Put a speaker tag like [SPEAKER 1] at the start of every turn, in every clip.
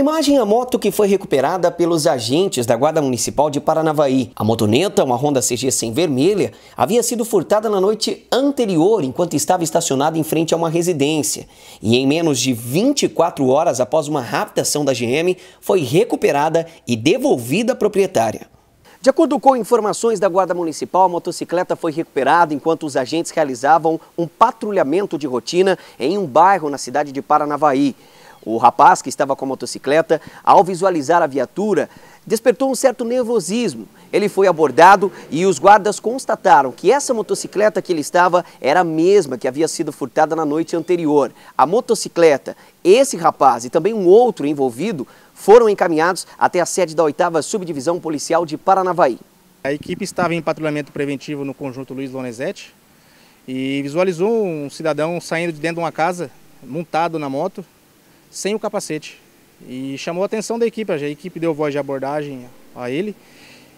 [SPEAKER 1] imagem é a moto que foi recuperada pelos agentes da Guarda Municipal de Paranavaí. A motoneta, uma Honda CG100 vermelha, havia sido furtada na noite anterior enquanto estava estacionada em frente a uma residência. E em menos de 24 horas após uma rápida ação da GM, foi recuperada e devolvida à proprietária. De acordo com informações da Guarda Municipal, a motocicleta foi recuperada enquanto os agentes realizavam um patrulhamento de rotina em um bairro na cidade de Paranavaí. O rapaz, que estava com a motocicleta, ao visualizar a viatura, despertou um certo nervosismo. Ele foi abordado e os guardas constataram que essa motocicleta que ele estava era a mesma que havia sido furtada na noite anterior. A motocicleta, esse rapaz e também um outro envolvido foram encaminhados até a sede da 8 Subdivisão Policial de Paranavaí. A
[SPEAKER 2] equipe estava em patrulhamento preventivo no conjunto Luiz Lorenzetti e visualizou um cidadão saindo de dentro de uma casa, montado na moto, sem o capacete. E chamou a atenção da equipe, a equipe deu voz de abordagem a ele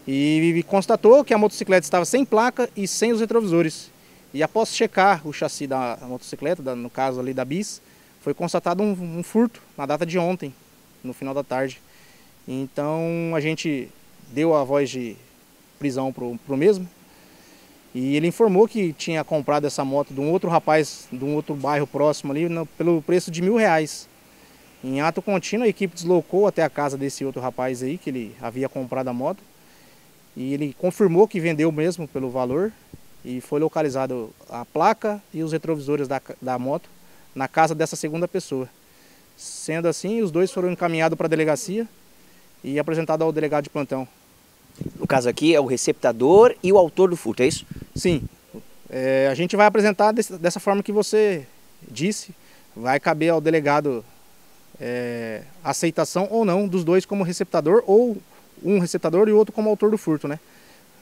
[SPEAKER 2] e constatou que a motocicleta estava sem placa e sem os retrovisores. E após checar o chassi da motocicleta, no caso ali da bis, foi constatado um, um, furto na data de ontem, no final da tarde. Então a gente deu a voz de prisão pro, o mesmo. E ele informou que tinha comprado essa moto de um outro rapaz de um outro bairro próximo ali no, pelo preço de mil reais. Em ato contínuo, a equipe deslocou até a casa desse outro rapaz aí, que ele havia comprado a moto. E ele confirmou que vendeu mesmo pelo valor. E foi localizado a placa e os retrovisores da, da moto na casa dessa segunda pessoa. Sendo assim, os dois foram encaminhados para a delegacia e apresentados ao delegado de plantão.
[SPEAKER 1] No caso aqui é o receptador e o autor do furto, é isso?
[SPEAKER 2] Sim. É, a gente vai apresentar desse, dessa forma que você disse. Vai caber ao delegado é, aceitação ou não dos dois como receptador ou um receptador e o outro como autor do furto, né?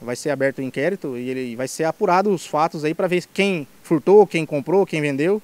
[SPEAKER 2] Vai ser aberto o inquérito e ele vai ser apurado os fatos aí para ver quem furtou, quem comprou, quem vendeu